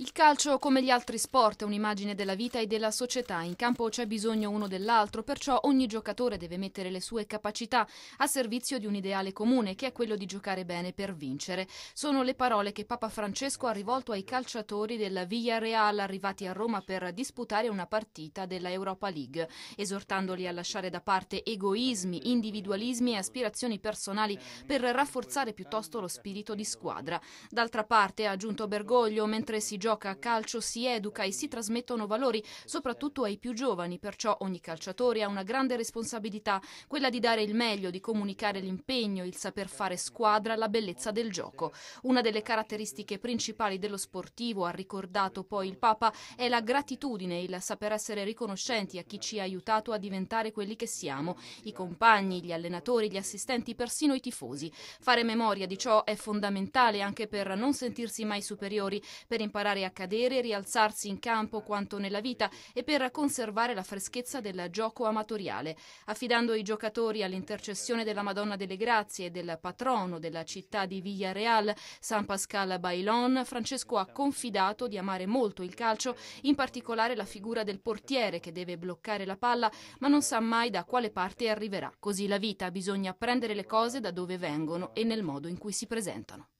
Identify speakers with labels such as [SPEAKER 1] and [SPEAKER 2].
[SPEAKER 1] Il calcio, come gli altri sport, è un'immagine della vita e della società. In campo c'è bisogno uno dell'altro, perciò ogni giocatore deve mettere le sue capacità a servizio di un ideale comune, che è quello di giocare bene per vincere. Sono le parole che Papa Francesco ha rivolto ai calciatori della Villarreal arrivati a Roma per disputare una partita della Europa League, esortandoli a lasciare da parte egoismi, individualismi e aspirazioni personali per rafforzare piuttosto lo spirito di squadra. D'altra parte, ha aggiunto Bergoglio, mentre si gioca gioca a calcio, si educa e si trasmettono valori, soprattutto ai più giovani, perciò ogni calciatore ha una grande responsabilità, quella di dare il meglio, di comunicare l'impegno, il saper fare squadra, la bellezza del gioco. Una delle caratteristiche principali dello sportivo, ha ricordato poi il Papa, è la gratitudine, il saper essere riconoscenti a chi ci ha aiutato a diventare quelli che siamo, i compagni, gli allenatori, gli assistenti, persino i tifosi. Fare memoria di ciò è fondamentale anche per non sentirsi mai superiori, per imparare lasciare accadere, rialzarsi in campo quanto nella vita e per conservare la freschezza del gioco amatoriale, affidando i giocatori all'intercessione della Madonna delle Grazie e del patrono della città di Villarreal, San Pascal Bailon, Francesco ha confidato di amare molto il calcio, in particolare la figura del portiere che deve bloccare la palla, ma non sa mai da quale parte arriverà. Così la vita bisogna prendere le cose da dove vengono e nel modo in cui si presentano.